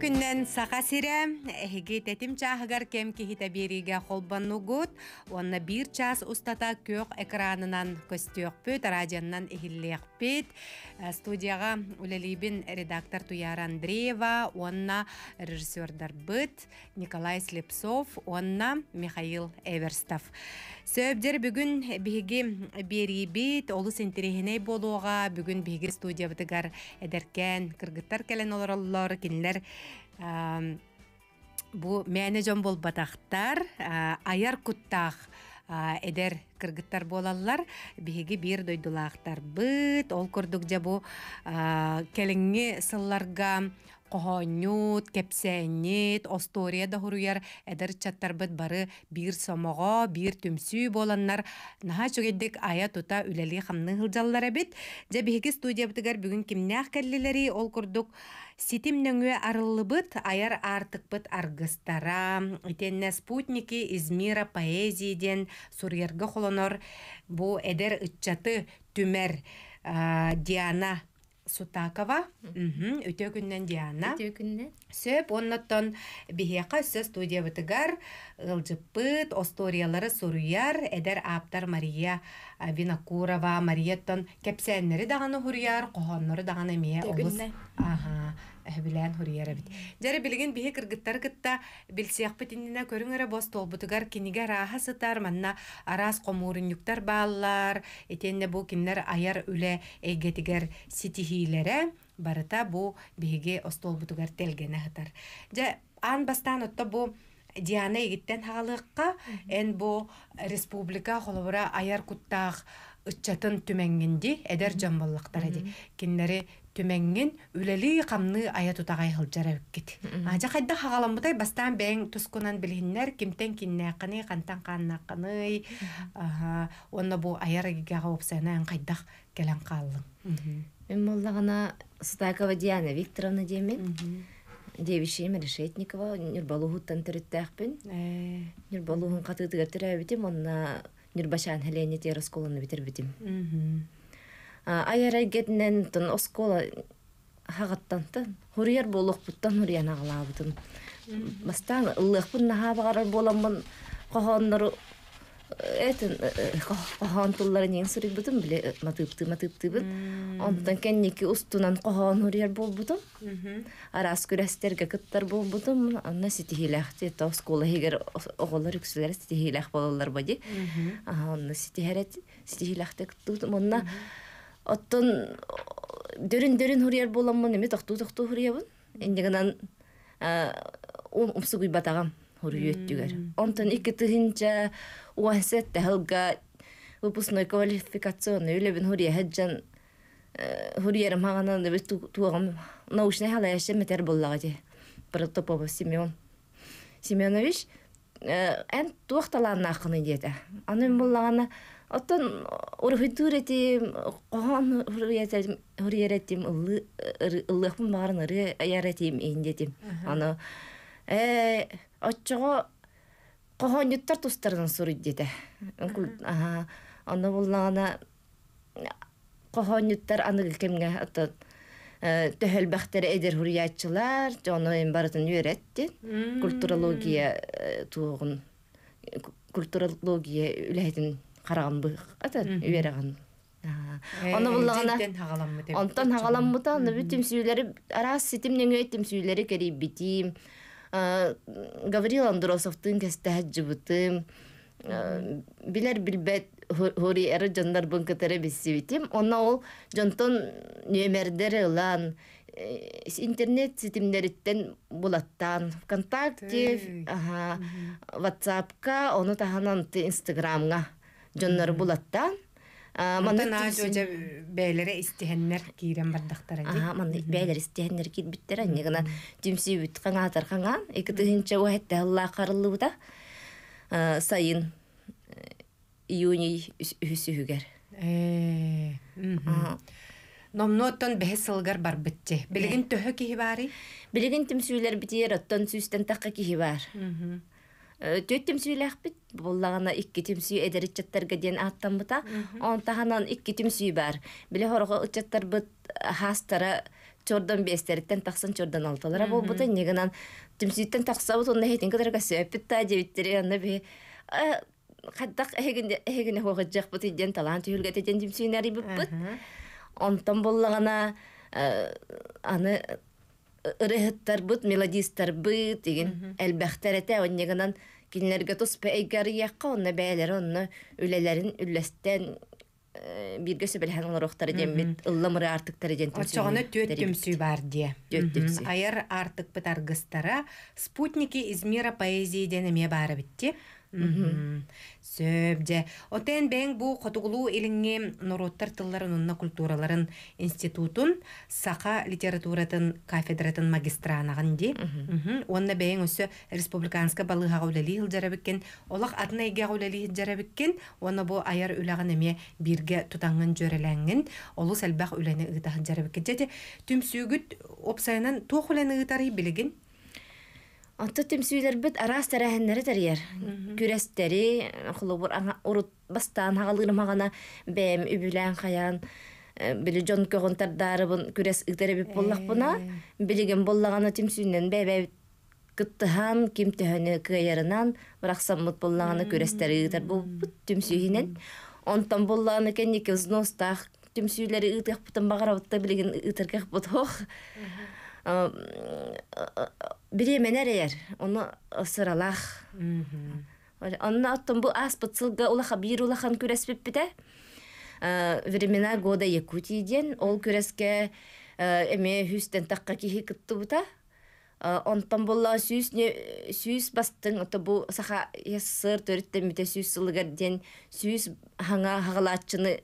күннен саха сире, эхиги тетим чахыгар кем кихите бириге онна бир час устата көк экранынан көстөкпүт, радионнан эхиллеқпит. Ә, студияға үлелибин редактор Туяр Андреева, онна режиссердар быт, Николай Слепсов, онна Михаил Эверстов. Сөбдер бүгін биһиги берибит олы интерехиней болуға бүгін бігі студия әдіркен эдеркен кыргыттар келен олар, кенілер бу мәне жон батақтар, аяр куттах эдер кыргыттар болаллар бігі бир дойдулаахтар быт ол көрдік жабу келиңи сылларга Қоғонют, кепсәнет, остория да хуруяр әдір чаттарбыт бары бир сомоға, бир түмсүй боланнар. Наха чөгеддік ая тута үләлі хамны хылжаллар әбет. Жәбігі студия бұтыгар бүгін кімне кәлілері ол күрдік. Сетім нөңе арылыбыт, аяр бұд, аргыстара. Итенне спутники Измира поэзиеден сурьергі холонор. Бу әдер үтчаты түмер. Диана Сутакова. үтө күннен Диана. Өтө күннен. Сөп оннаттан бихека студия осториялары суруяр эдер аптар Мария Винокурова, Мариятон кепсеннери дағаны хуруяр, қоғаннары дағаны эбилен хөрйәре бит. Дәре билгән бихе кыргыттар кытта билсеяк битендә көрүнгәре бос тог бутыгар кинегә рахасы тар арас комурын юктар баллар. Этендә бу кимнәр аяр үле эгетигәр ситихиләре барыта бу биге остол бутыгар телгәне хатар. Дә ан бастан отта бу Диана егеттән халыкка эн бу республика халыбыра аяр күттак үтчатын түмәнгенди әдәр җанбаллыктар иде. Кинләре түмәңнен үләли қамны ая тутагай хылжара үккит. Ажа хайда хагаламбытай бастан бәң тускунан билһиннәр кимтен киннә кыны кантан канна кыны. Онна бу аяра гига опсанан хайдах келен Мен Эммоллагына Стакова Диана Викторовна демен. Девишиме Решетникова Нюрбалугуттан төрөттәхпин. Э. Нюрбалугун катыгытыгар төрәбитим, онна Нюрбашан хәлене терес колонны битер битим аярай кетнен тун оскола хагаттан тын хурияр болохпуттан хуриян агалаабытын бастан ыллыхпын нахабагарар боламын кохоннору этин кохон э, э, туллары нең сүрүкбүтүн биле э, матыпты матыптыбын онтон кенники устунан кохон хурияр болбутум арас күрестерге кыттар болбутум анна ситихилах тета оскола хигер оголор үксүлер ситихилах бололар бади анна ситихерет ситихилахте кыттыбытым онна оттон дөрүн дөрүн хурияр боламмын эми тохтуу тохтуу хуриябын эндегенан он умсугуйбатагам хуруйөттүгөр онтон икки тыһынча уансетте хылга выпускной квалификационный үлебин хурияхэджан хуриярым хаганан эбе туагам научный халаяше метер боллага же протопопов семен семенович эн туакталаанна акыны диэте аны боллагана Оттон урхитуре ти қоған хүрерәтім хүрерәтім ылыхмын барын ыры аярәтім ендетім. Аны э отчого қоған юттар тустардан сурыт деді. Үнкүл аа аны булнана қоған юттар аны кемгә отто э, төһөл бахтар эдер хүрерәтчылар, жоны эм барытын үрәтти. Культурология э, туғын культурология үләтин қараған бұйық. атын үбереган э, Оны буллагана онтан хагаламмыта, аны бүтүм сүүлери арас ситим неңе этим сүүлери кери битим. Гаврил Андросовтын кестәһәт жыбытым. Ә, білер билбет хори эры жандар бун кетере бисибитим. Онна ол жонтон нөмердер ұлан э, интернет ситимдериттен булаттан ВКонтакте, ага, whatsapp оны таханан Instagram-га жоннор булаттан Мандан аҗоҗа бәйләре истеһеннәр кирен бардактар әйе. Аа, ман бәйләре кит биттер әйе гына җимси каңа Алла Сайын э, июнь Э. бар битте. Билеген төһө киһи бары. Билеген бар. Э, төттем сүйләхпит буллагана икки тимсүй эдерит чаттарга ден он таханан икки бар биле хорго чаттар бит э, хастара чордан бестериттен негенан бут онда хетин сөппит та дебиттери анда би э, хаддак аны ырыһыттарбыт быт деген әлбәхтәрәтә оннегынан кинилерге туспа эйгариякка онна бәйләре онна үләләрен үлләстән э, бирге сөбелһән олорохтары дембит ыллымыры артыктары ден Очоғаны төт төмсүй бар де. Айыр артык бытаргыстара спутники Измира поэзии дене бары битте. Сөбде. Отен бәң бұ қотығылу еліңе нұроттар тылларын ұнна культураларын институтын, сақа литературатын кафедратын магистранағын де. Онна бәң өсі республиканска балыға ғауләлі хылдара біккен, олақ атына еге ғауләлі хылдара біккен, оны бұ аяр үлағын әме бірге тұтанғын жөреләңін, олы сәлбәқ үләні ұғыта хылдара біккен. Түмсігіт опсайынан тоқ үләні ұғытары білігін, Онто темсүйлер бит арас тарахыннары тарыяр. Күрәстәри, хулубур урут бастан хагалырым хагана бәм үбүлән хаян э, били жон көгөн тардары бун күрәс игдере бип боллак буна э. билеген боллагана темсүйнен бәбә кыттыхан ким төһөне кыярынан бирок саммыт боллагана күрәстәри игдер бу темсүйнен онтон боллагана кенеке взнос тах темсүйлери ытык бутын багарабытта билеген ытырках бутох беременер әйер, оны сыралақ. Онна оттон бу ас бұтсылға олаға бір олақан көреспіп э Времена года Якутиеден, ол көреске эме хүстен такка кейі күтті бұта. Онтан болла сүйіс, сүйіс бастың, оты бұл саха сыр төріттен біте сүйіс сылығарден, сүйіс хаңа хағалатшыны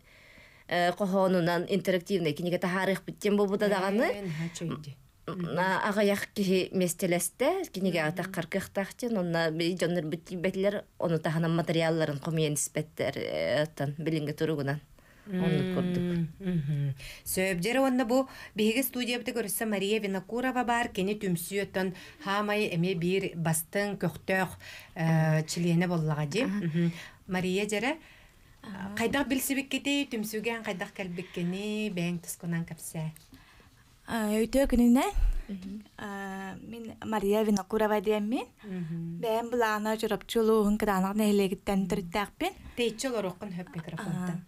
қоғонынан интерактивный кенеге тахарық біттен бұл бұта дағаны агаяк киһи местелесте киниге атак каркыхтахтин онна жоннор битибетлер ону таханан материалларын комия ниспеттер э, аттан билинге туругунан онны көрдүк сөбдер онна бу биһиги студиябыта көрсө мария винокурова бар кини түмсүйөттөн хамай эме бир бастың көхтөх э, чилене боллага ди мария жере кайдак билсибиккетей түмсүген кайдак келбиккени бэң тускунан капсе Өйтө үтө көннән. Мария Винокурова Мариявина мин. М-м. ана булана җырап чулун карана мәлеги тән трәтәк пән. Тәйчәләр микрофондан.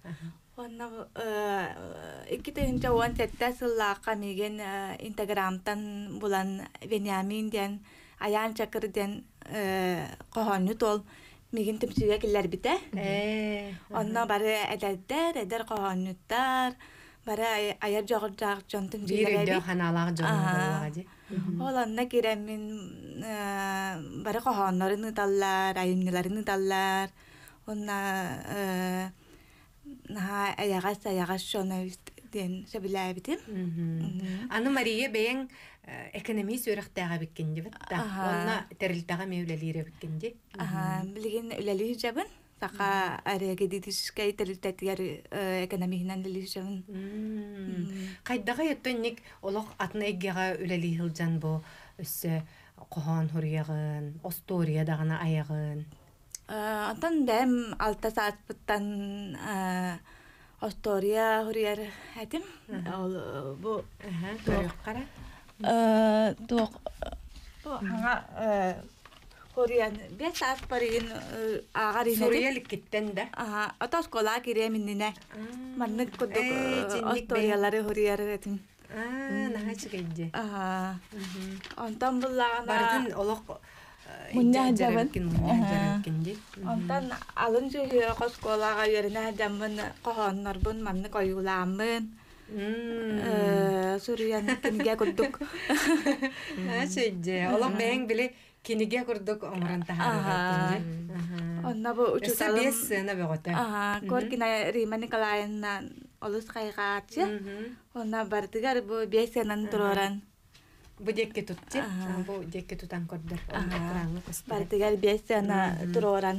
булан Вениамин бит ә? Э, бары әдәттә әдәр каһан бара аяр жоғырдаақ жонтун жиирдеоханалаах жоғырдади оланна киремин бары кохоннорын ыталлар айымниларын ыталлар онна аяғас аяғас шонабит ден сабилаабитим аны мария бэйэң экономии сүөрэхтэага биккин дебит онна терилтага мэ үлэлиирэ биккинди билигин үлэлии жабын Тақа әрәге дейдіш кәй тәліттәтігер лишен. ділішевін. Қайдаға еттөнник олық атын әйгеға үләлі хилжан бұ үсі қоған хұрияғын, осториядағына аяғын. Атан бәм алта саат бұттан остория хұрияр әтім. Бұл тоқ. қара? Доқ. Бұл Сүриян, без атар периң агар инде. Сүриялектен да. Ага, атаскы лакыр еминне. Маннык куттук. Э, индери яллары, Аа, Ага. Бардын Антан бун манны коюламын. Мм. Сүриян кинге куттук. Ачык иде. Олам, биле кинеге күрдек оңран таһа. Аһа. Онна бу үчүн сабесе на Аһа, коркина Рима калайна олус кайгач. Онна бартыгар бу бесенен туроран. Бу декке тутчет, бу декке тутан көрдөр. Аһа, бартыгар бесенен туруран.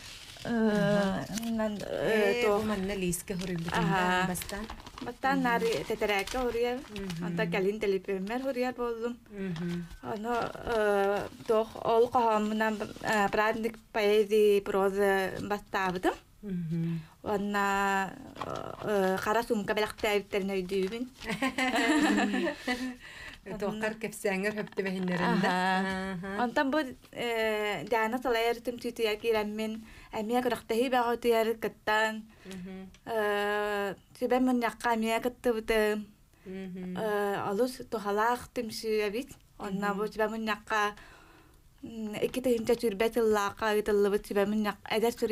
Э, э, то манна лиске хори бастан бастан нари тетерека хори анта калин телепе мер хори болдум э, то ол прадник поэзия, проза Онна қара сумка белақты әйттерін өйдейбін. Тоқтар кепсәңір хөпті бәхіндерінді. Онтан бұл дәні салай әртім түйті әкерәммен эмия кырыкта хеба гытыр кыттан э мен якка эмия кытты бу алыс тохалах темси эбит онна бу тебен мен якка эки тем тәчүр бетел лака гытыл бу тебен мен як эдер сүр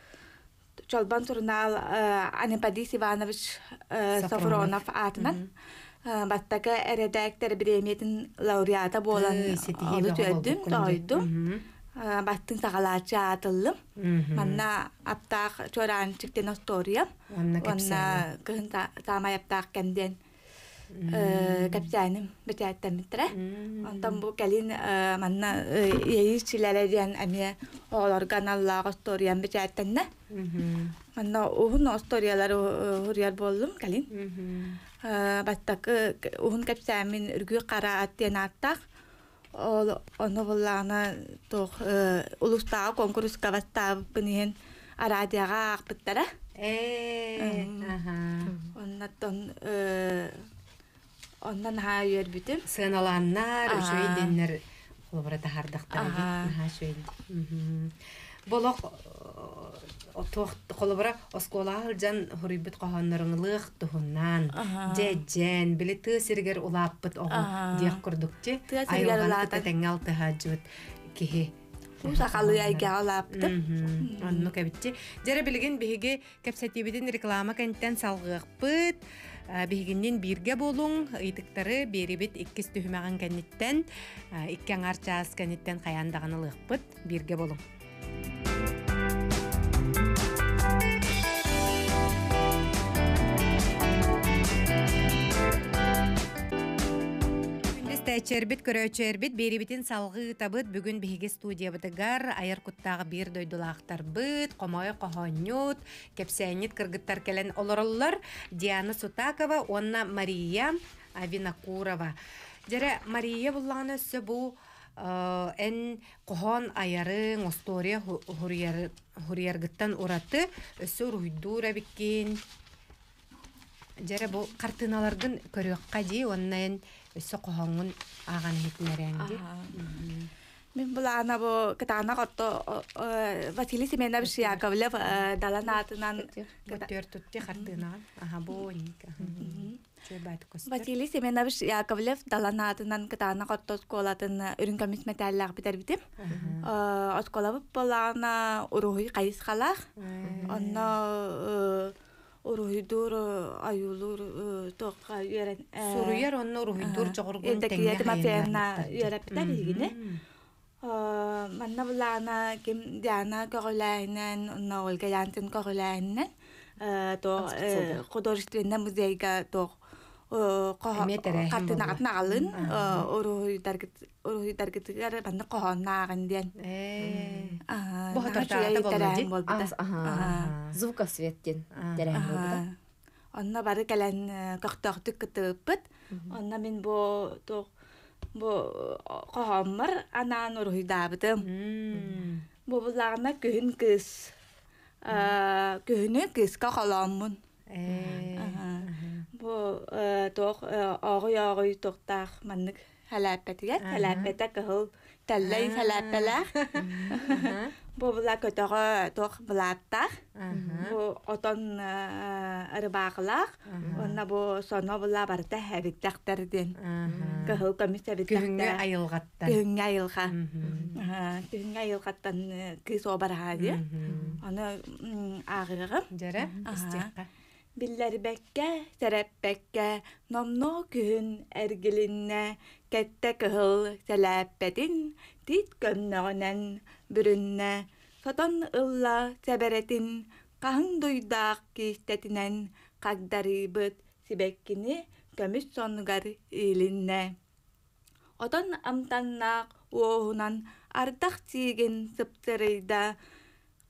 жолбан турнал Анипадис Иванович Сафронов атынан баттака эредектер бремиетин лауреата болан алыт өддүм дойдым. баттын сагалаачы атылым манна аптаак остория онна таамай аптаак Э, капитаным бетә тәмтерә. Антан бу калин манна э, яичиләре дигән әмә олар каналла историям бетә тәннә. Манна уһун историялар һөрәр э, булдым калин. Баттак уһун капитамин үргү кара аттен аттак. Ол оны булланы тох улуста конкурс кавста бинен арадияга ак Э, аһа. Оннан оннан ха үйөрбүтүм сыыналааннар өйденнер олбара тахардактар болок э, холобара осколаал жан хуруйбут кохоннорыңлык тухуннан жэджэн били тыы сиригер улааппыт ого диэх курдукчи айылгантытатеңалтыхаджыбыт кихи сахалыайга улаапты онну кэбитчи жара билигин биһиги реклама Э, биһигиннин бирге болуң ыйтыктары берибит иккис түһүмаган кэнниттен э, иккеңар чаас кэнниттен каяндаганылыахпыт бірге болуң Тәчербит көрөчербит берибитин салгы табыт бүгүн биһиги студия бытыгар бир дойдулаактарбыт быт комой кохонют кепсәнит кыргыттар келен олороллар Диана Сутакова онна Мария винокурова Дәрә Мария буллагына сөбү бу э, эн кохон аяры история хурьер ураты өсө руйдура биккин жере бу картиналардын көрөккә ди оннан үсо қохоңын аған хетнэр Мен була ана бу кыта ана хото Василий Семенович я э, Далана атынан... Бу төр төтті хартын, а? Ага, бу ойник. Василий Семенович я Далана атынан кыта котто хото э, үрүн атын үрінкөміс ме тәрлі ағбидар бидим. Үскола буп бола ана үруху уруйдур аюлур тоққа ерен суруер онны уруйдур жоғыргун теңге мапемна ерапта бигине манна булана ким диана то то Ана Анна бары кэлэн көхтөхтүк кытыппыт онна мен бо бу бо кохоммар анаан уруйдаабытым бо булагына күһүн кыс э, тәлләй сәләппәләр. Бу була көтөгө тох булаттар. Бу отон бу соно була барта хәбиттәктәрдән. Кыһыл комиссия биттәктәр. Күнгә айылгаттан. Күнгә айылга. Күнгә айылгаттан кыз Билләр бәккә, ноно бәккә, намно күн әргелиннә, кәттә кыл сәләппәтин, тит көннәгәнән бүреннә, сатан ылла сәбәрәтин, қаһын дуйдак кистәтинән, қагдары бит сибәккине көмүс сонгар илиннә. Отан амтаннак уохунан ардақ тиген сыптырыйда,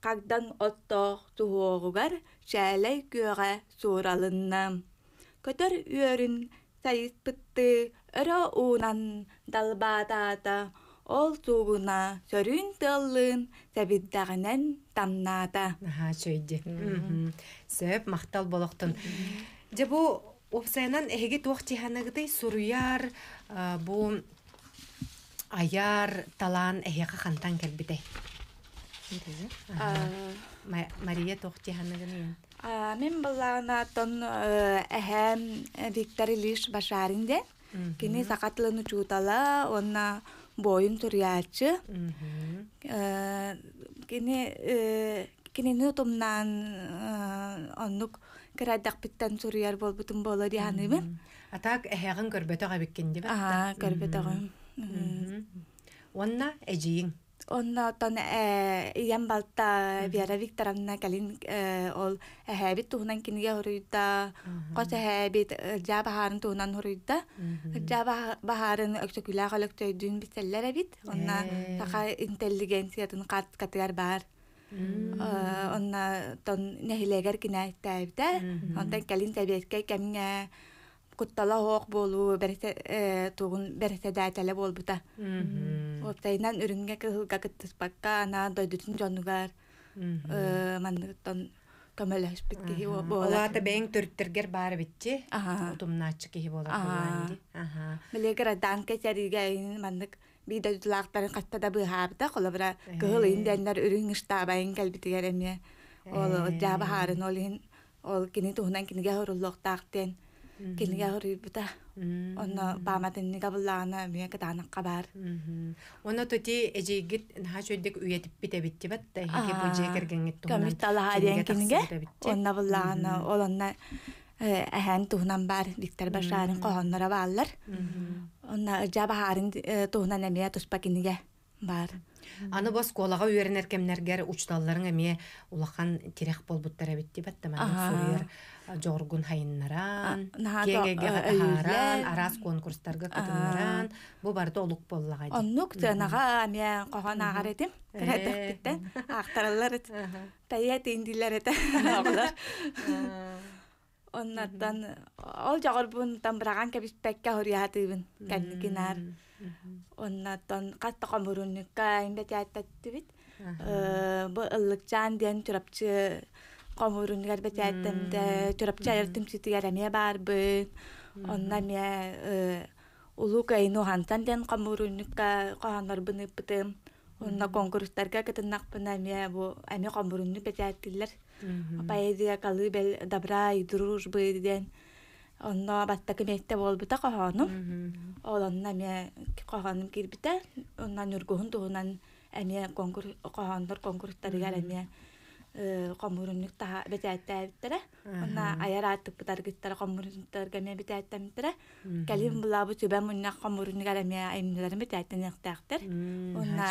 қағдан отто шәләй көға соралынна. Көтір үйірін сайыспытты өрі уынан далбатата, ол суғына сөрін тылын сәбиддағынан тамната. Аха, сөйді. Сөп, мақтал болықтын. Жабу, опсайынан әйге тоқ тиханығыдай сұруяр, бұ аяр талан әге қантан кәлбідей. Мария Тохтиханы гына. А мен бала на тон эһәм э, Виктор Илиш башарынде. Кини сакатлыны чутала, онна боюн турячы. Э, кини э, кини ну томнан аннук кырадак биттен турыяр бол бутун боло дияны мен. А так эһәгын биккен, биккенде бе. А, көрбөтөгө. Онна эжиң. Onna тон э ям балта вера викторовна калин э ол хабит э, тунан кинге хурита кот хабит жа э, баһарын тунан хурита жа баһарын өксө күлэ дүн бистеллер онна э. така интеллигенция тун кат катыгар бар онна тон нехилегер кинэ тайбда онтан калин кемгә куттала хоох болу берете тугун берете дәтәле болбута. Оптайнан үрүнгә кылга кыттыспакка ана дойдутун жонугар. Манныттан көмөлөш битке болот. Олата бен төрттергер бары битти. Утумначы кеһи болот. Милегер дан кечериге маннык биде дулактарын да быхабда колобра кыл индендер үрүң Ол жабы харын ол кини Килгә үрүй бүтә. Оны бамадын нега бұллағына мүйәкі даңық қабар. Оны төте әжейгіт ұнға сөйдік үйетіп бите бит бітті. Хеке бұл жей кірген етті. Оны бұллағына ол онна әхән бар. Виктор Башарын э, бар. аны бас колага үеренер кемнергер учталларың эме улахан терех болбуттар эбит деп аттаман э, жоргун хайыннаран кегеге катахаран э, арас конкурстарга катыннаран бу барды олук боллага оннук нага мен когон агар этим э. кратактитте актаралар эт тая тиндилер эт оннаттан ол жогор бунтан быраган кебиспекке хорияатыбын кенникинар оннатон катта комурунникка инде тааттатты бит э, бу ыллыкчан чан түрапчы комурунникар бет тааттым да түрапчы айыртым сүтү ярамия бар бит онна мия улука ину хантан диен комурунникка коханнар бынып бытым онна конкурстарга кытыннак бына мия бу эми комурунни бет тааттылар поэзия калыбел добра и дружбы диен Онно батта кемекте бол бута каханым. Оланна ме каханым кир бита. Оннан үргөһүн туһунан эме конкурс каханлар конкурстары гәрәме. Э камурынык таһа бета әйттәрә. Онна аяра аттык бу таргеттәр камурынтар гәме бета әйттәрә. Кәлим була бу төбә мунна камурын гәрәме айнылар бета әйттәнек тәхтер. Онна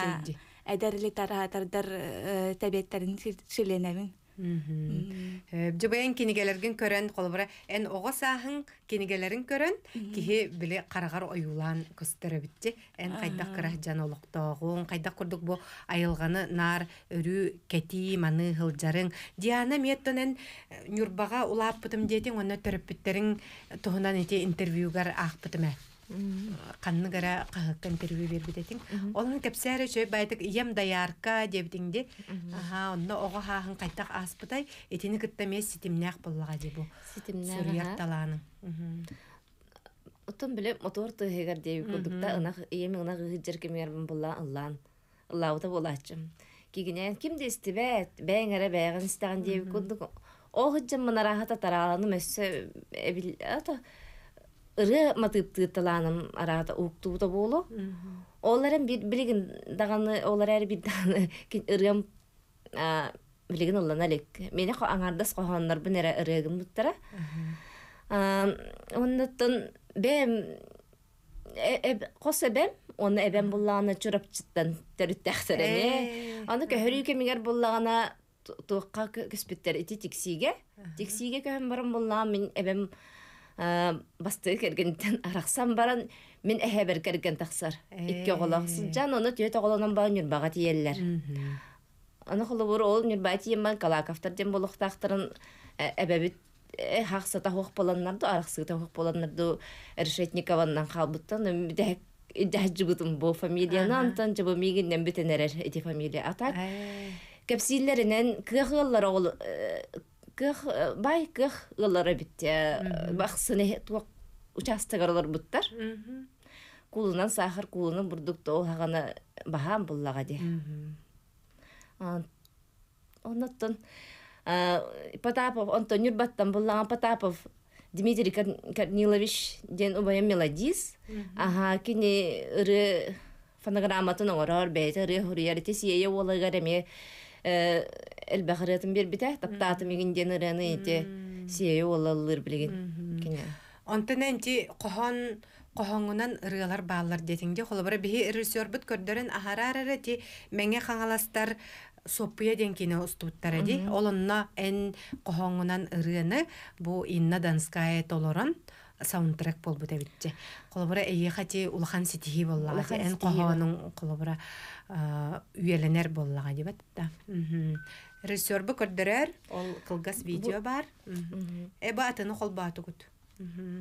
әдәрле тарахатлар э, тәбиәтләрен сөйләнәң жобайын э, ян көрөн, қолыбыра, ән оғы сағын кинигелерін көрөн, кихи біле қарағар ойулан көстері бітті, ән қайдақ қырақ жан олықтағын, қайдақ құрдық бұ айылғаны нар, үрі, кәти, маны, жарың Диана меттон ән э, нүрбаға улап бұтым дейтін, оны төріп біттерін тұғынан ете интервьюгар ақ бұтым канны кахыккан кирби бербитетин олон кепсере чөй байтык ием даярка дебдиңди аха онно ого хаахын кайтак аспытай этини кытта мес ситимнях боллага дебу сүрүяк талааны отон биле мотор тыгыгар деби булла булачым кигине кимди бэңере истеген деби мына ыры матып тыттыланым арата уктууда боло Оларын бир билигин даганы олар әр бир даганы ырым билигин оллана элек Мени хо аңардас кохоннор бу нере ырыгын буттара. Оннаттан бем қос әбем, оны әбем боллағына жүріп жыттан тәріттәқсір әне. Оны көхірі кемегер боллағына туыққа ити тексиге. Тексиге көхім барым боллағын мин әбем Э, бастыы кергенден арақсан баран мен әһәбер керген тақсар икке қолақсын э. жан оны түйе тоғолонан баа нүрбаға тиеллер аны холобур ол нүрбаа тиемман калаковтар дем болуқтақтарын әбәбит э, хақсата хоқ боланнарду арақсыта хоқ боланнарду решетникованнан қалбыттан дәжібытым бо фамилияны антан жабы мигиннен бітенерер эти фамилия атак кепсиллеринен кыгыллар ол кых бай кых ыллара битте бах сыны туак участогарлар буттар кулунан сахар кулунан бурдук тоохагана бахан буллага де оннаттан потапов онтон юрбаттан буллаган потапов дмитрий корнилович ден убая мелодис аха кини ыры фонограмматын оңорор бейте ыры хуриярите олай уолагареме Э, элбахыратын бербите таптаатым игинден ыраны эти сие олаллыр билеген кине онтон энти кохон кохоңунан ырыалар баалар детиңде холобара бихи режиссербут көрдөрөн ахарарара ти меңе хаңаластар сопуя ден кине устуттар эди олонна эн кохоңунан ырыаны бу инна донская толорон саундтрек болбут эбитте колобура эйе хати улахан ситихи боллага эн кохонун колобура үйеленер боллага дебет да режиссербу көрдөрөр ол кылгас видео бар эба атыны колбаатугут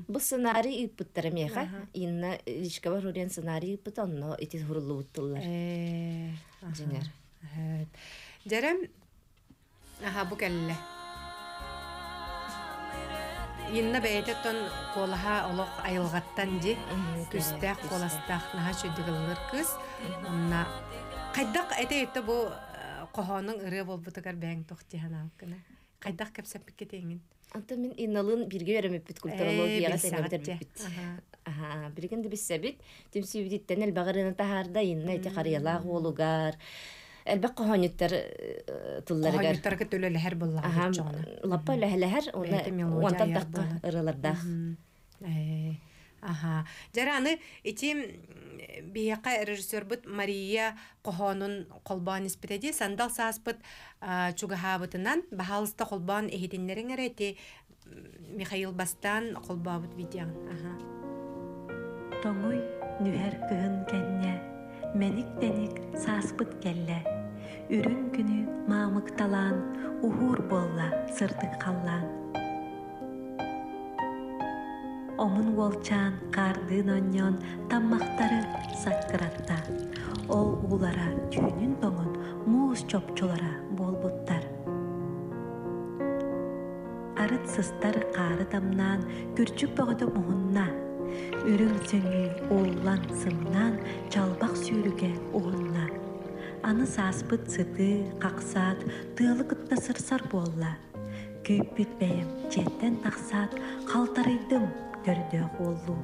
Бұл сценарий ыппыттар меха. Инна лишка э, бар урен сценарий ыппыт онно ити хурулу буттылар. Жеңер. Э, Жарам. Аха бу кәлле инна бәйтеттон колаха олох айылгаттан ди күстәк коластак наха чөдөгөлөр кыз кайдак бу э, кохоның бәң тохтиһана кына кайдак кепсеп кетеңин Анта мен иналын бирге беремеппит культурологияга э, сәнәбдербит. Аха, биргенде бит сәбит, темсибит тәнел багырына тахарда Әлбәк э, қоғанеттер э, тұлларығар. Қоғанеттарға төлі ләхәр болла. Лаппа ләхәр, онта даққа ырылырдақ. Э, Аха. Жараны, аны итим бияқа режиссер бұт Мария Қоғанын қолбан іспетеді. Сандал саас бұт чугаха бұтынан бағалыста қолбан ехетенлерін әреті Михаил Бастан қолба бұт видеон. Аха. Тоңой нүхәр күгін кәнне Мәнік-дәнік саспыт кәлі, Үрін күні мамықталан, ұғыр болла сырдық қаллан. Омын волчан қардың оннен таммақтары саққыратта. Ол улара түйінін тоңын мұз чопчулара болбуттар. Арыт сыстар қары тамнан күрчік тоғыды мұғынна үрім сөңі оллан сымнан чалбақ сүйрүге уғынна. Аны саспыт сыты, қақсат, тылы кытта сырсар болла. Күйіп бітбәйім, жеттен тақсат, қалтарыйдым, төрді қолу.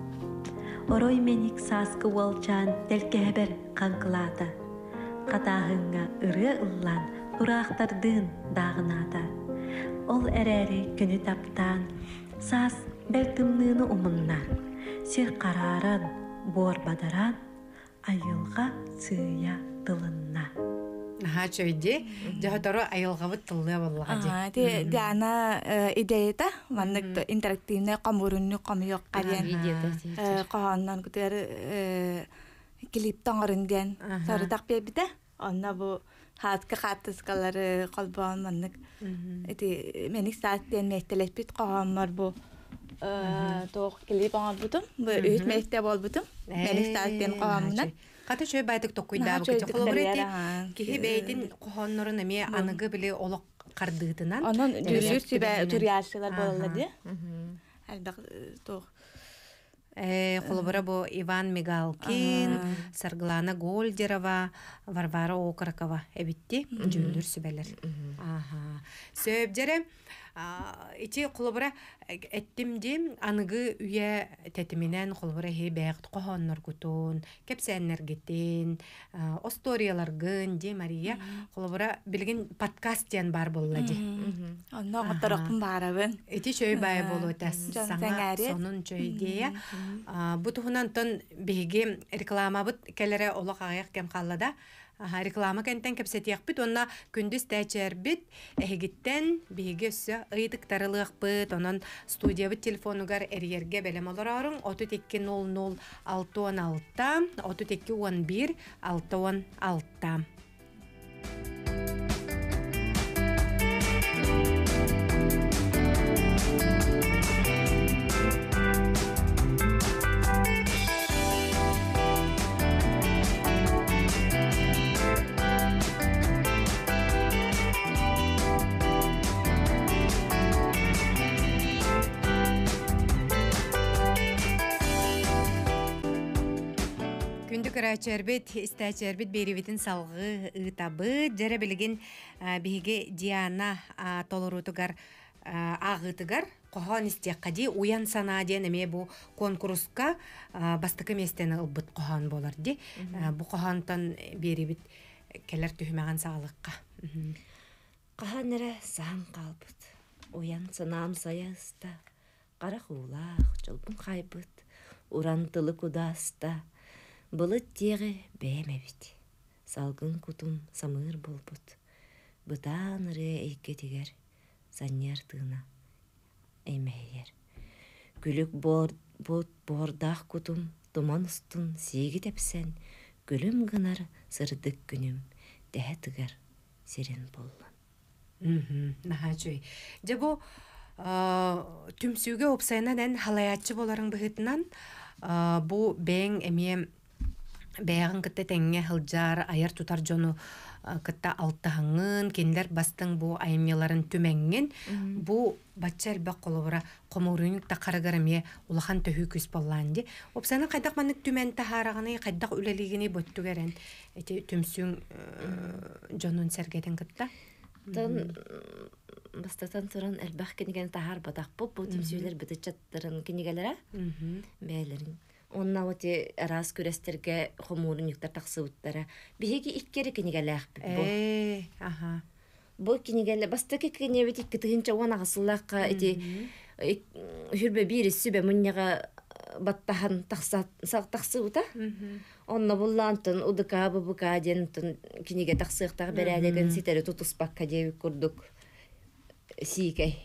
Орой менік сасқы олчан, жан әбір қанқылады. Қатағыңа үрі ұллан, ұрақтардың дағынады. Ол әрәрі күні таптан, сас бәлкімніңі ұмынна серқарарын қарарын айылға сыя тылынна Ага, чөйде, дәһәтәрә айылғабыт тыллы боллага дик. де ди дана э, идеята, маннык интерактивне камурунны камыяк кален. Э, каһаннан күтәр э клип таңырынден, сары тақпе бите. Анна бу хатка хаттыскалары калбан маннык. Эти э, меник сааттен мәхтелеп бит каһанмар бу. Э, тоох килип аңалбытым бу үйт меликте болбутум э, меликтааттен кабамынан ката чөй байтык токуйдаабы кичи колобур эти кихи бейдин кохоннорун э, эми аныгы били олок кардыытынан анан дүрүр тибе туряшылар болалар ди албак тоох Холобора бу Иван Мигалкин, Сарглана Гольдерова, Варвара Окорокова. Эбитти, жүндүр сүбелер. Сөбдере, ити холобура эттимди аныгы үйе тетиминен холобура хи бээгт кохонноргутун осториялар э, осторияларгын ди мария холобура билген подкаст бар болла ди оннооторокун баарабын ити чөй бай болуутас саңа сонун чөй дия тон биһиги рекламабыт келере олок агаяк кем каллада Аха, реклама кэнтэн кэпсэтиэхпит, онна күндүс тәчәрбит, эхигиттен биһиге өссө ыйдыктарылыахпыт, онон студиябыт телефонугар эрьерге бәлем оларарың, оту текке 006 оту текке 11 616. кырачарбет истачарбет берибитин салгы ыытабы жара билигин беге диана толорутугар агытыгар істе истеккади уян сана диэн эме бу конкурска бастыкы местен ылбыт кохон болар ди бу кохонтон берибит келер түһүмэгэн саалыкка кахан эре сан қалбыт уян санам саяста кара хуулаах жылбын қайбыт урантылы удаста Бұлыт тегі бәмәбіт. Салғын күтім самыр болбыт. Бұтан ұры әйке тегер, саннер әймәйер. Күлік бұт бордақ күтім, тұман ұстын сегі тәпсән күлім ғынар сырдық күнім, дәхі серен болын. Наха жөй. Жабу, түмсіуге опсайынан ән халаятчы боларың бұғытынан, бұ бәң әмем бэйэгин кытта тәңге хылжар айар тутар жону кытта алтыһаңын кенлер бастың бу айымеларын төмәңген бу батча элбе колобура та карагараме улахан төһү күс боллан опсаны кайдак манык түмән қайдақ кайдак үлелигини боттугерен эти төмсүң э, жонун сергеден кытта тан бастатан туран элбах киниген тахар батак бу бу төмсүйлер битичаттырын кинигелере мээлерин онна оте арас күрестерге хомурунюктар тақсыбыттара биһиги иккери кинигелээх бу э, аха басты кинигеле кене кинебит иккитигинче уон агасыллаакка ити хүрбе бирисибе мунняга э, баттахан тахсыбыта онна буллаантын удыка бубука дентын киниге тахсыыктаг берээдеген ситери тутуспакка дейік курдук сиикей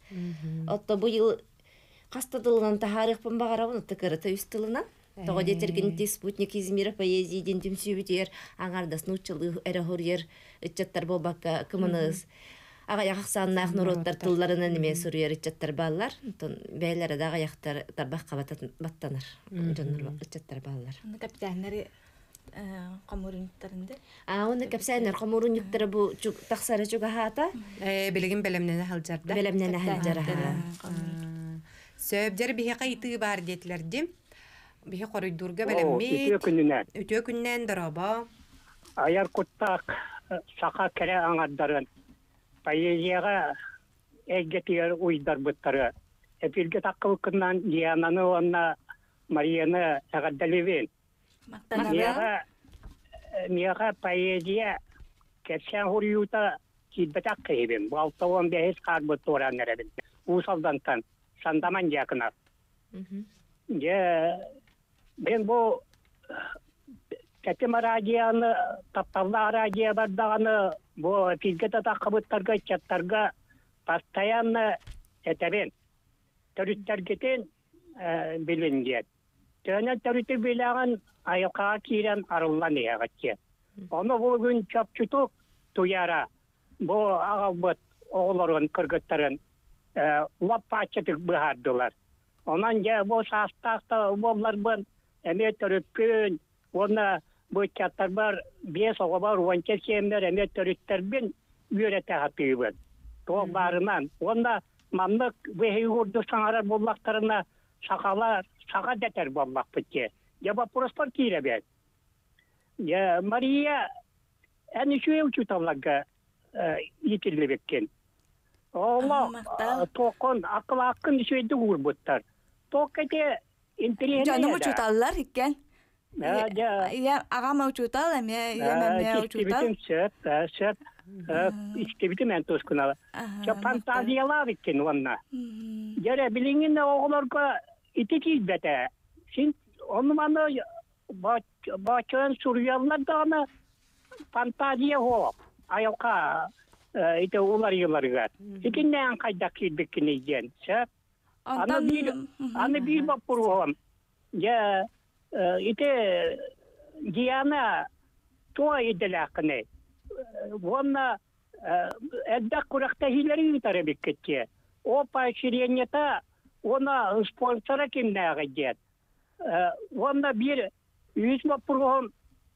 отто буйыл йыл кастадылынан тахарыхпын багарабын отто кырыта үстылынан тоҕо детергинти спутник измира поэзиидин дүмсүүбүтүер аңардас нучылы эрехурьер ыччаттар болбакка кымыныз агаяхсааннаах нуруттар тылларынан эме суруер ыччаттар баалар тон бээлер да агаяхтар табахка баттанар ыччаттар баалар капитаннары қамурунниттарынды а уна кепсәнер қамурунниттары бу чук тахсара чук хата э билигин белемнене халжарда белемнене халжара сөбдер бихе кайты бар детлер дим бихе коридурга белемми өтө күннен дороба аяр куттак сака кере аңаддарын поэзияга эгетигер уйдар буттары эпилге таккыл диананы онна марияны агаддалевин мактаналы мияға поэзия кәтсән хурюта кидбатак кэйбим балтауан бэхэс карбы туран нэрабин усалдантан сандаман якына я мен бу кәтем радияны тапталла радия бардаганы бу физгата такыбыттарга чаттарга постоянно этебен төрүттергетен билбенгет төнө төрүтү билаган айылкага кирен арыллан эгатче Оны бул күн чапчутук туяра бу агалбыт оголорун кыргыттарын э, лаппачытык быгардылар онан же бу саастакта болларбын эме төрөпкүн Оны бычаттар бар бес оғабар уанча семнер эме төрүттербин үйрете хатыыбын то барынан онда мамдык бэхигурду саңарар боллактарына сакалар сака детер боллакпытке я вопрос паркира э, бе. Я Мария әне үшеу чутавлага итиле беккен. Олла токон акыл акын үшеуді гур буттар. Токете интерес. Жаным чуталлар иккен. Я агама учутал, эме эме учутал. Сет, сет. Ишке битим эн тоскунала. Ча фантазиялар иккен уанна. Яра билингин оғларга итетиз бете. Син Onun anı bakın suryanlar da anı фантазия e, yıllar ne Э, онда бир үйүс болуп турган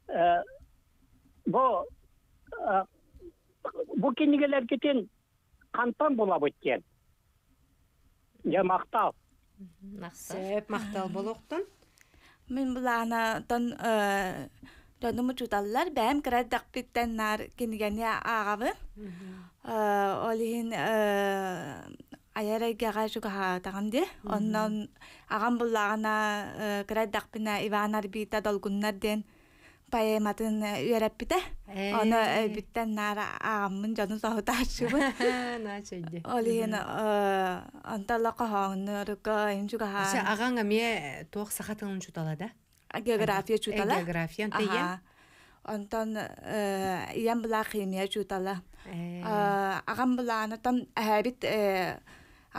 э, э, бу бу кинигелеркитин кантан була беткен же мактал сээп мактал болоктун мен була анатон донуму чуталлар бээм кыра дакпиттен нар кинигени агабы олин аярайгаға жугаха тағанды. Оннан ағам бұллағана э, кірайдақпына Иванар бита долгуннар ден поэматын үйәрәппіті. Оны өйбіттен нара ағамын жанын сауыта ашуы. Олиен да? География жұтала. География, була химия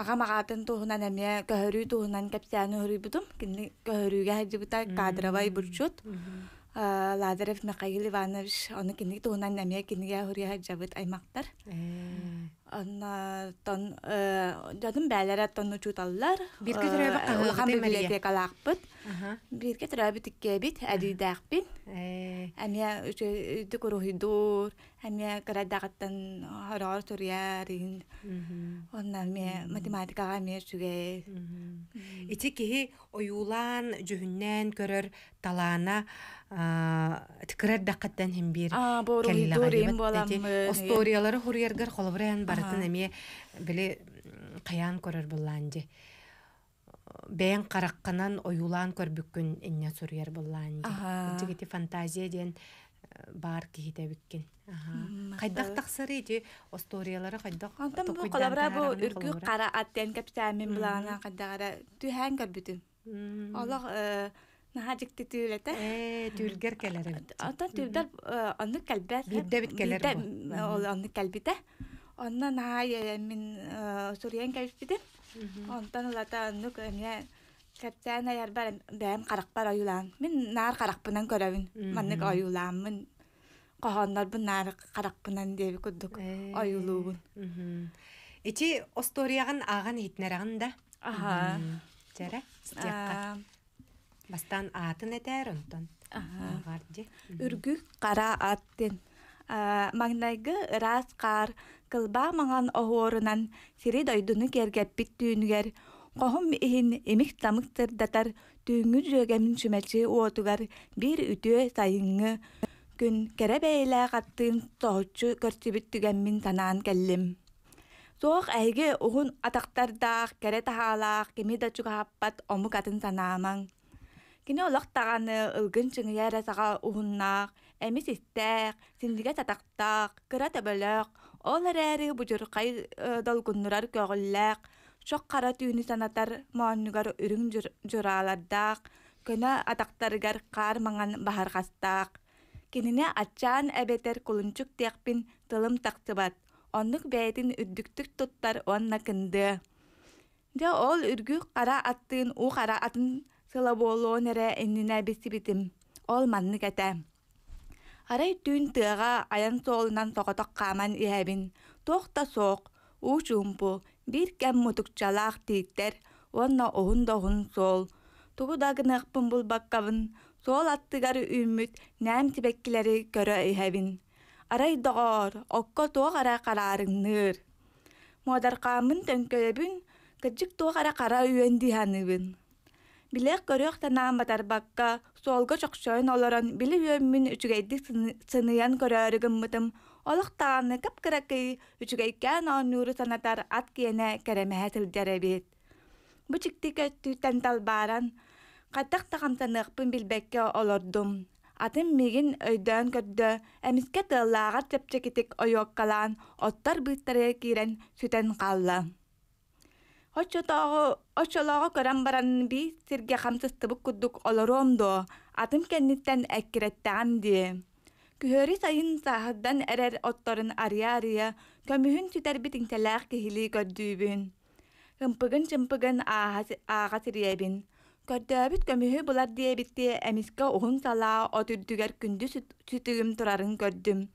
агамагаатын туһунан эмиэ көһөрүү туһунан кэптээни өрүйбутум кини көһөрүүгэ хайдыбыта кадрабай бурчут Лазарев, Михаил Иванович, он кинет у нас намек, кинет я жавит аймактар. Он тон, жадым бәлер тон учут Бир кетер я бақа ғылғы Бир кетер я бит, Әди дәк бит. Әмия үші үді күрухи дұр, әмия қырадағыттан талана тикрер дақаттан хим бир осториялары хуриергер холбрен баратын эми біле қаян көрер буллан же бэйн каракканан оюлан көрбүккүн инне сурьер буллан жигити фантазия ден бар кихитебиккин хайдах тахсары ти осториялары хайдах антам бу колабра бу үркү кара аттен капитамин булана кайдагара түһән көрбүтүн Аллах Нагадикти түлете. Э, түлгер келәре. Э, э, э, ата түлдер аны кәлбәт. Бидде бит келәре. Ол аны кәлбите. Аннан нагай мин сурьян кәлбите. Онтан лата аны кәмне кәттәне яр бар дәм карак бар аюлан. Мин нар карак бунан көрәвин. Манны аюлан мин. Каһаннар бу нар карак бунан дип күддүк. Аюлугун. Эти историяган аган итнәрәгендә. Аһа. Тәрә бастан атын этер онтон үргү кара аттын маңдайгы ырас кар кылба маңан оорунан сири дойдуну кергеппит бит Қоғым ихин имих тамыктыр датар түүңгүн жөгемин чүмелчи уотугар бир үтө сайыңы күн кере бейле каттын тоочу көрчүбүт түгенмин санаан келлим Соғ әйге ухун атақтардақ, кере тахаалаах кими дачуга аппат омук Кини олақ тағаны ылгын чыңыя ратаға уһуннаах, эми систээх, синдиге татақтаах, кыра төбөлөк, ол эрери бужуркай долгуннурар көҕүллээх, шок қара түүнү санатар мооннугар үрүң жураалардаах, көнө атақтарыгар қар маңан баһархастаах. Кинине атчаан эбетер кулунчук тиэхпин тылым тактыбат. Оннук бэйэтин үрдүктүк туттар онна кынды. Де ол үргү қара аттын у қара атын сылаболуон эрэ иннинэ битсибитим ол манны кэтэ арай түүн тыага аян соолунан соготоккааман қаман иһэбин тоқта соқ ууч умпу бир кэм мутукчалаах тииттер онна оһун доһун соол тугу дагынахпын булбаккабын соол аттыгары үммүт нээм тибеккилери көрө иһэбин арай догоор окко туох ара караарыңныр модаркаамын төңкөлөбүн кыджык туох ара кара үйөн Билек көрөх тана матарбакка, суолгы чокшойн оларан, били юэм мин үчүгэйдик сыныян көрөрігім мүтім. Олық тааны кап кіракы, үчүгэйкен он нүрі санатар ат киэнэ кэрэмэхэ тілдэрэ бид. Бу чиктикэ түйтэн талбаран, қаттақ тақам саныгпын билбэкке олардым. Атын мигин өйдөн көрдө, эмискэ тылағар тэпчэкетик ойоқ оттар бүттарэ кирэн сүтэн қаллан. Хоч тагы ачалага карам би сиргә хамсыз тибек күддек алар онда атын кеннеттен әккерәттәм ди. Күһәри сайын сахаддан әрәр отторын ариария көмүһүн тидер битин тәләр кеһили гәдүбен. Гымпыгын чымпыгын агасы агасы ябин. Көрдәбит көмүһү булар әмискә огын сала отыр дигәр күндә сүтүгем турарын көрдүм.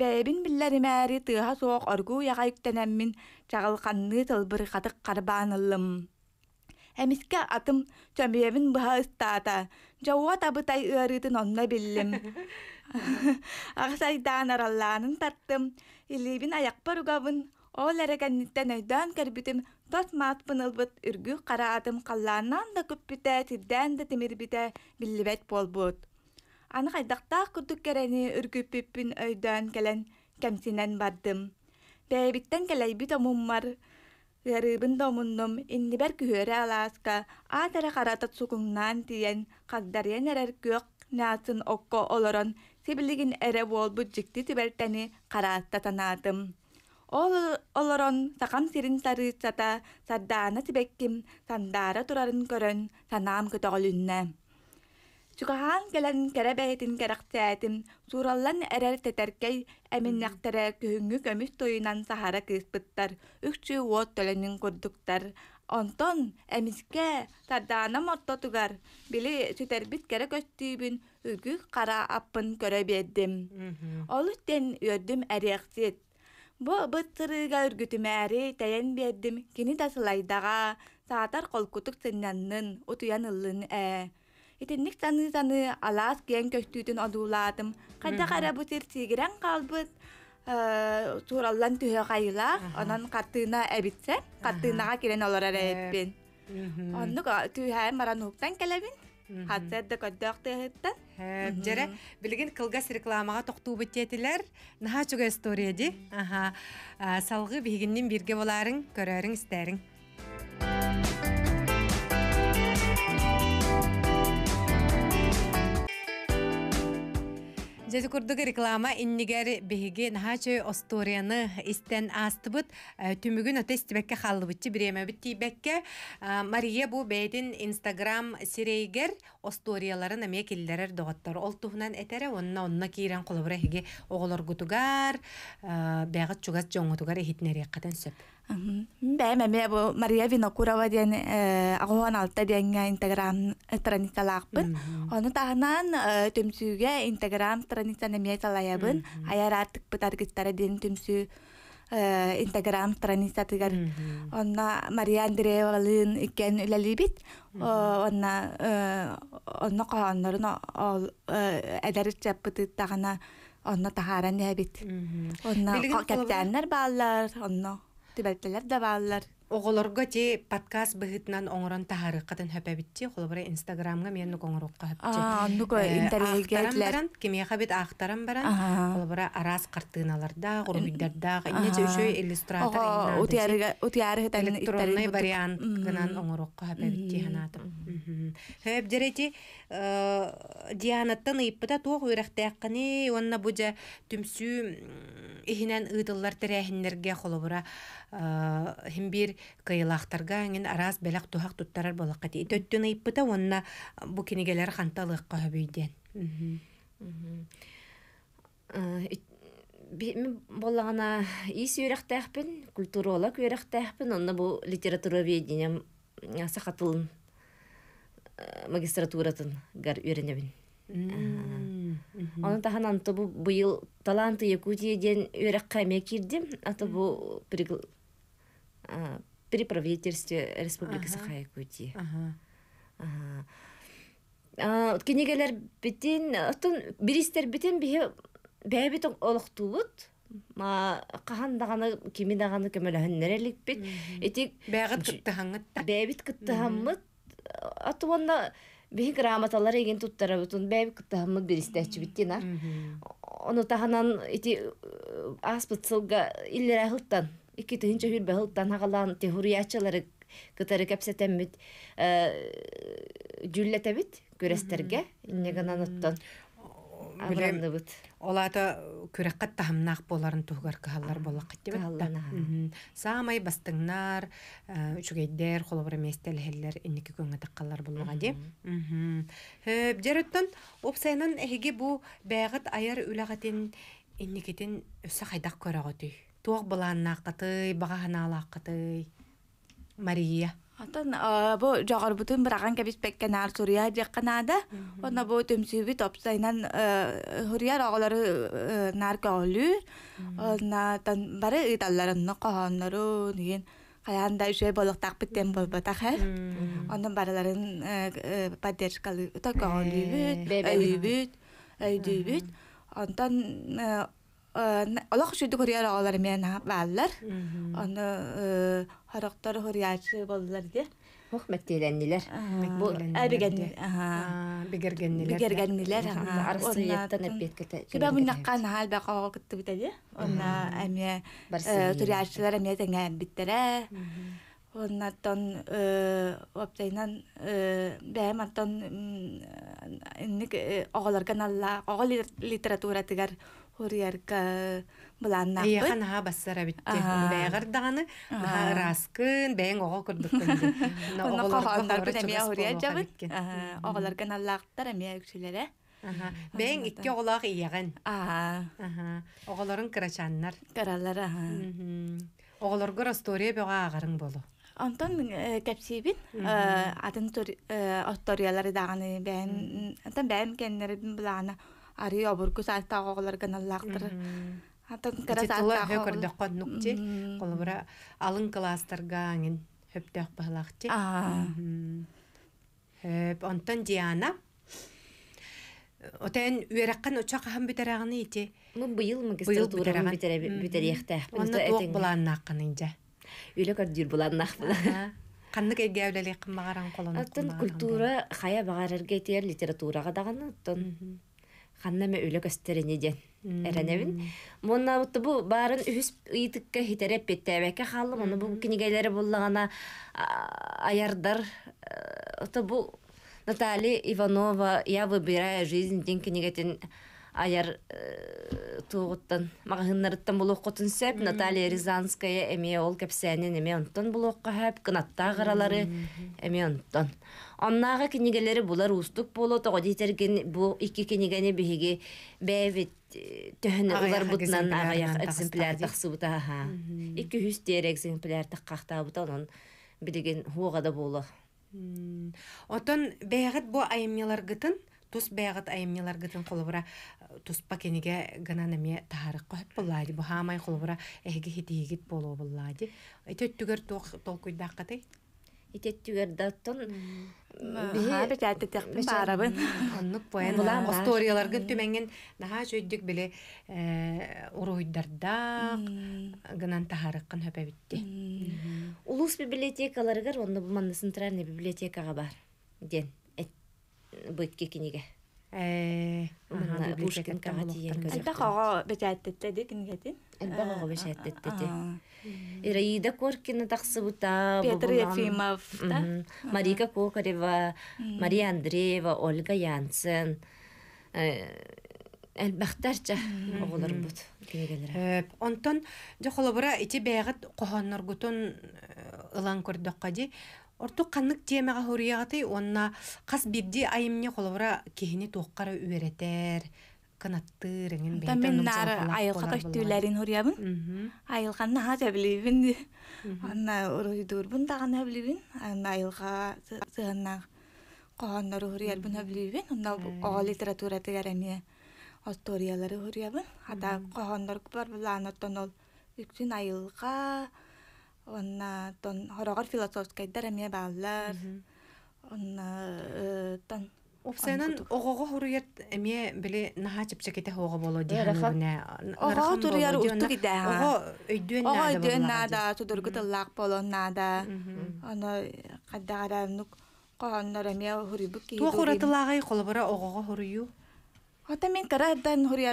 Бәйбин билләрі мәри тыға соқ оргу яға үктәнәммин чағылқанны тылбыр қатық қарбанылым. Әміске атым төмебін бұға ұстата. Жауа табытай үйарытын онна білім. Ақсайдан аралланын тарттым, Илибин аяқпар ұғабын. Ол әрекәнниттен өйдән кәрбітім, тос маат пынылбыт, үргі қара атым қалланан да көппіте, тирдән да темірбіте, білібәт болбұт аны хайдактаах курдук керени үргүппүппүн өйдөн келен кемсинен бардым бээбиттен келейбит омуммар Ярыбын домуннум иннибер күһөрө алааска аатара харатат сукуңнаан тиен хагдарыен эрер күөк наасын окко олорон сибилигин эре буолбут жикти тибертени караатта танаатым ол олорон сакам сирин сарыйсата сардаана тибекким сандаара турарын көрөн санаам көтөҕүлүннэ Сүгаған кәлән кәрә бәйетін кәрәқті әтім, сұраллан әрәр тәтәркәй әмінәқтәрә көңгі көміс тойынан сахара күйіспіттар, үшчі ғот төлінің күрдіктар. Онтон әміскә тардағана мұртто тұғар, білі сөтәрбіт кәрі көстіпін үгі қара аппын көрі бәддім. Ол үттен өрдім Бұ бұттырыға үргітім әрі тәйін бәддім, кені тасылайдаға, сағатар қолкутық сәнянның, ұтуян ұлын ә. Э, итинник таны таны алаас киэн көктүүтүн одуулаатым кайда тер тигирен калбыт э, тураллан түһө кайылаах онон каттыына эбитсе каттыынага кирен олорар эбиппин оннук түһээм маранууктан келебин Хатсадда коддоқтыһытта. Жара билигин кылгас рекламага токтуубут тетилер. Наха чуга история ди. Аха. Салгы бигиннин бирге боларын көрөрүң истериң. Дети курдуга реклама иннигери беге нахачы осторияны истен астыбыт э, түмүгүн ата истибекке халыбытчы биреме бити бекке э, Мария бу бейдин инстаграм сирейгер осторияларын эмие келлерер доготтор ол туһунан этере онна онна киирен кулабыра хиги оголор гутугар э, бегат чугас жоңутугар эхитнери катан сөп Мәмәмә бу Мария Винокурова дигән э, агыван алта дигәнгә интеграм э, страницалар бит. Аны таһнан э, төмсүгә интеграм страницаны мәйтәләйбен, аяр артык бу таргеттәре дигән төмсү интеграм страница тигән. Аны Мария Андреевалын икән үләли бит. Аны аны каһаннарын әдәрәтчә бит таһна аны таһарәне бит. Аны кәптәннәр баллар, аны Ti bel pellar de ballar. оголорго те подкаст быһытынан оңорон таһарыккатын хөпөбитти холобара инстаграмга мен нук оңорукка хөптиаран кемеха бит ахтарам баран холобара араас картыналарда гурубиддардаах иннете үчө иллюстратор электронный вариант гынан оңорукка хөпөбитти ханатым хөп дерети э, дианаттан ыйыппыта туох үрэхтэяккани уонна буджа түмсүү иһинен ыытыллар тэрэхиннерге холобара э, химбир кэлэр кыйылаахтарга аңын араас бэлэх тухак туттарар болаккати төттүн ыйыппыта уонна бу кинигелер ханталыыкка мен боллагана ис үйрөхтэхпин культуролог үйрөхтэхпин онна бу литературоведением сахатылын магистратуратын гар үйренебин Оны тахан анты бу быйыл таланты Якутияден үйрәк кәме кирдим, аты бу при правительстве республики саха якутии кенегелер битин отун биристер битин бихе бэбитин олохтуут ма кахан даганы кими даганы көмөлөхүннереликпит итик бээгит кыттыхаңытта бэбит кыттыхаммыт атуонна бихи грамоталар эгин туттарабытун бэбит кыттыхаммыт биристечибиттина ону таханан ити э, аспытсылга иллерахылтан икки тыһынча хүр баһылтан хагалаан техуриячалары кытары кепсетеммит жүллетебит э, көрестерге иннегананыттан абранныбыт олата күрэккат тахымнаах боларын тугар кааллар боллаккат дебет саамай бастыңнар э, үчүгейдер холобура местелхеллер инники көңө таккаллар болуга ди хөбдероттон опсайның эһиги бу бээгат аяр үлэгатин инникитин өссө хайдак көрөгөтүй туох булааннааххытый багаханаалааххытый мария Атан бу жогорбутун бираган кебис пеккенаар сурия жакканаада. онда бу төмсүбү топсайнан хурияр оголору нар көлүр. Онна тан бары италларын кохоннору деген каянда үше болуктак биттен болбата хэ. Ондан барыларын поддержкалы токолүбүт, э, өйбүт, өйдүбүт. Онтан Allah şu dükür yara alar men ha vallar. Onu haraqtar hüriyatçı boldular de. Muhammed dilenniler. Bu ebigendi. Aha. Bigergenniler. Bigergenniler ha. Arasiyatta nebekete. Kiba bunna qan hal ba qawal kitte bitä de. Onna emme turiyatçılara me de ngam хурьярка булана. Я ханага бассара битте. Бәгәр даганы, раскын, бәң ого күрдек. Ну ого хандар бит мия хурьяр җабыт. Огалар каналлактар мия үчләре. Бәң икке оглаг иягын. история бега агарын болу. Антон атын тор э, булана. ари обургу сайта оголарга наллаактыр көрдөхкон нукти колбура алын класстаргааңын хөптөх баалакти онтон диана Отен үерәккән очак һәм битәрәгәне ите. Ну быйыл магистратура битәрә битәрәхтә. Онда тоқ булан нақын инде. Үле кәр дир булан нақ була. Канны кә гәүләле кыммагаран колын. Атын культура хая багарырга итер литературага даганы ханна мэ үлө көстөрүнү ден эренебин мунна бутту бу баарын үһүс ыйтыкка хитереп беттебекке халы муну бу кинигелери буллагана аярдар ото э, бу Наталья Иванова «Я выбираю жизнь» деген кинигетин аяр э, туғыттан маға хыннарыттан болуққытын сәп Наталья Рязанская эме ол кәпсәнен эме онтон болуққа хәп кынатта ғаралары эме онтон оннаға кенегелері бұлар устук болу тоғы дейтерген бұл икі кенегені біхеге бәйвет э, төһүн улар бутнан агаяк экземпляр тахсы бута ха икки хүс тер экземпляр тахкахта онон билеген хуага да болу отон бээгит бу айымнелар гытын тус бэйагат айымнелар гытын холбура туспа кенеге гана неме таарык кохып буллаади бу хаамай холбура эхиги хитигит боло буллаади итөттүгөр толкуйдааккатай итеттүгер даттон бит аттетекпин баарабын оннук поэн историяларгы түмәңген наха сөйдүк биле уруйдарда гынан тахарыккан хөпөбитти улус библиотекаларыгар онно бу манна центральный библиотекага бар ден бытки киниге. Пушкин Коркина тақсы Петр Ефимов. Марика Кокарева, Мария Андреева, Ольга янцен Онтон, Орто қанник темаға хөрийәгәтәй, онна қас бирди айымне холовра кехине тоққара үәрәтәр. Канатты рәңен бәйтәм. Мен нар айылға төтүләрен хөрийәбен. Айылға на хаҗа билебен. Онна урыйдыр бунда гана билебен. Онна айылға зыгына қоғаннар хөрийәр буна билебен. Онна ага литература тәгәрәме. Асториялары хөрийәбен. Ада қоғаннар күбәр булганнардан ул. Үктән онна тон хорогор философска идэр эмэ баллар онна э, тон офсанын огого хурыет эмэ биле нахачып чекете хого боло дигэнэ ого туриар утту гидэ ого өйдөн нада өйдөн нада тудур гыт лак боло нада ана кадда гарануу кохоннор эмэ хурыбык кийди тохуратылагай колобора огого хурыю Ата мен карадан хори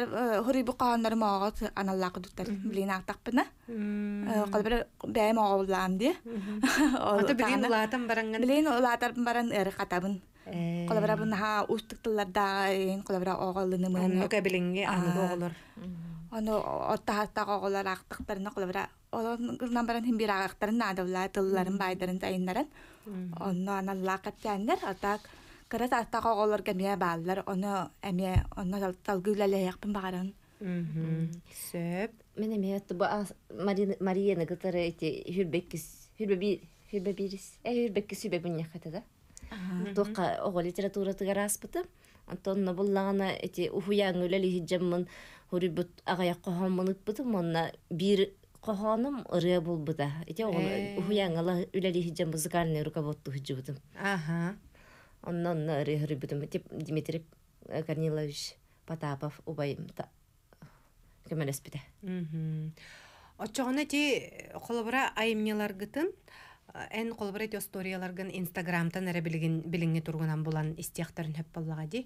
хори буканнар мага аналлак дуттар билин атак бина. Хата бир бай мага улам ди. Хата бир улатам баранган. Билин улатар баран эр хатабын. Э. Хата бир буна устык тилларда эң хата бир мен. Ока билинге аны огылар. Аны отта хата огылар актык бирне хата бир олдан баран хим бир агактарын адавлат тилларын байдарын тайнарын. Аны аналлак тянер атак. Кара тахта оны Сөп. ә э, оғол литература тұғар Антонна әйті хиджаммын, хүрі бұт бір онна онна деп Дмитрий Корнилович Потапов убай кемелеспите. Очоғына ти қолыбыра айымнеларгытын эн қолыбыра ти историяларгын инстаграмтан әрі біліңе тұрғынан булан истияқтарын хөп боллага де.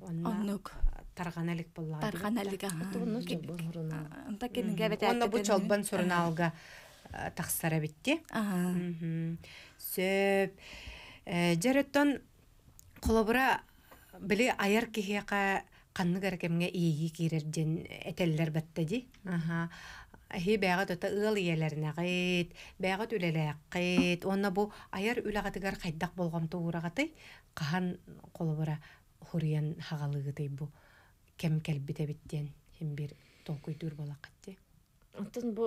Оннук. Тарғаналик болаға. Тарғаналик. Онда кенінге бәді. Онда бұл чолбан сұрын алға э, тақсара бетте. Сөп. Э, Жараттан қолабыра биле аяр кихияка каннык эркемге ийиги кирерден этеллер баттади аха хи бәғәт ота ыл иеләренә гыт, бәғәт үләләк онна бу аяр үләгәтегәр кайдак болгам туурагаты, каһан колы бара хуриян хагалыгы ди бу. Кем кел бите биттен, һәм бер толкуй дур бала катты. бу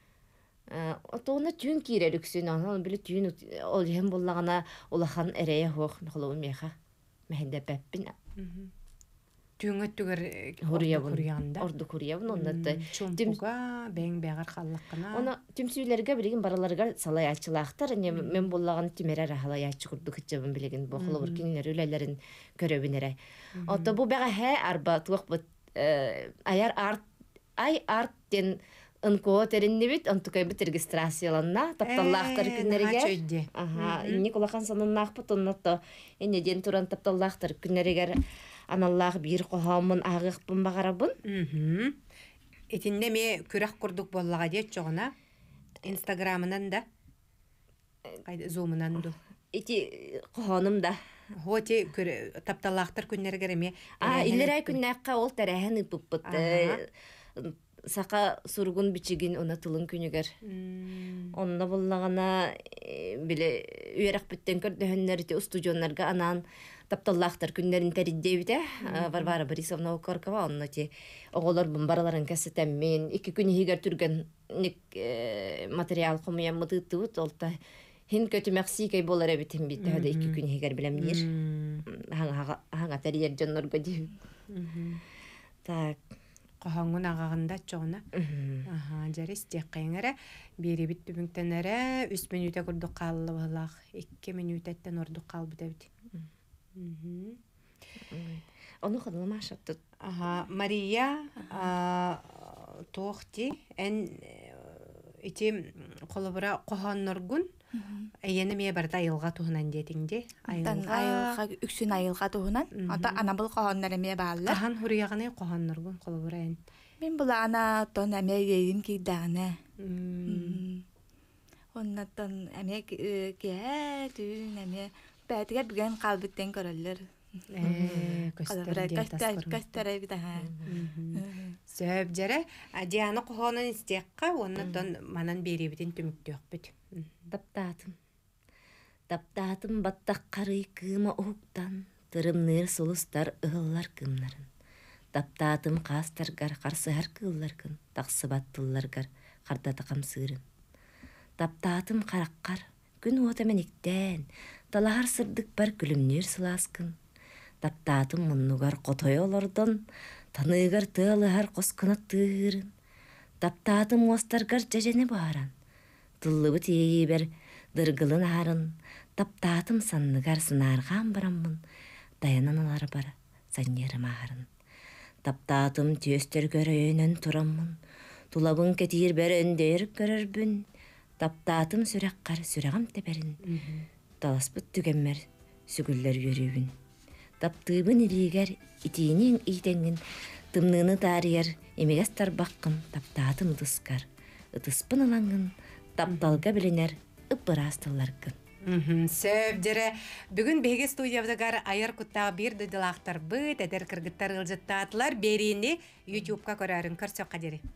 Отуна түйін кирелік сүйін, анан білі түйін ол ем боллағына олахан әрейе хоқ нұқылуын меха. Мәхінде бәппін. Түйін өттігір күрияғында. Орды күрияғын, оннатты. бең бәң бәғар қаллаққына. Оны түмсүйлерге білген бараларға салай ачылақтар, мен боллаған тімері рахалай ачы күрді күтчебін білеген бұқылы үркенлер үләлерін көрөбінері. Отты бұл бәға хә арба, туақ арт ай арт ден ынкоо териннибит онтукайбыт регистрацияланна тапталлаахтар э, күннеригер аха инни кулахан сананнаахпыт оннотто ден туран тапталлаахтар күннеригер аналлаах биир кохоомун агыхпын багарабын итинне ме күрэх курдук боллага дечь жоғына инстаграмынан да зумынан ду эти кохоонум да хоти тапталлаахтар күннергер эме а иллерай күннэкка ол тэрэхэн ыпыппыт сақа сургун бичигин унатылын күнүгер. Онна буллагана э, биле үйрәк биттен көрдөһөннәр ите студионнарга анан тапталлахтар күннәрин тәриддебите. Варвара Борисовна Окоркова онна ти оголор бумбарларын кәсәтәм мен күн хигер түргән э, материал хумыям мыдыты олта. Хин көтү мәхси кей болар әбитен бит хәдә ике күн хигер беләм нир. Хаңа хаңа тәридер җаннар Так қоһоңун ағағында чоғуна аха бері истеккайыңара беребит түбүңтенере үс минута курдук калыбылах икки минутаттан ордук калбытабит Ону кылымашаттыт. Аха, Мария тохти эн э, ити колобура кохонноргун Әйені ме барда айылға туһунан детиңде. Айылға айылға үксүн айылға туһунан. Ата ана бул кохоннар эме баалла. Кахан хуруяганы кохоннар гун колобурайын. Мен бұл ана тон эме дейин кийдагана. Оннаттан эме кия түн эме бәтиге бүген калбыттен көстәрәй бит аһа. Сөп җәрә, адияны кохонын истеккә, оннан манан баттақ төмөктөк бит. оқтан, Таптатым баттак карый кыма уктан, тырымныр сулустар ыгыллар кымнарын. Таптатым кастаргар карсыгар кыллар кын, таксыбаттылларгар кардата камсырын. қарақ караккар, күн ота менектен, талахар сырдык бар күлімнер сыласкын, таптаатын муннугар қотой олордон таныыгар тыалыһар қоскунат тыырын таптаатын муостаргар жәжене бааран тыллыбыт ээйибер дыргылын арын таптаатым санныгар сынаархан бараммын даянаналар бар саньерым арын таптаатым түөстөр көрөөнөн тураммын тулабын кетиир бөрөндээр көрөрбүн таптаатым сүрэккар сүрагам теперин таласпыт түгеммер сүгүллөр көрүүбүн таптыыбын иригер итиинең ийтеңин тымныны таарияр эмигес тарбаккын таптаатын ытыскар ытыспын ылаңын тапталга биленер ыппырастылларкын Сәбдері, бүгін беге студиябдагар айыр кутта бір дыдылақтар бұд, әдер кіргіттар берини ютубка ютубқа көрәрін көрсек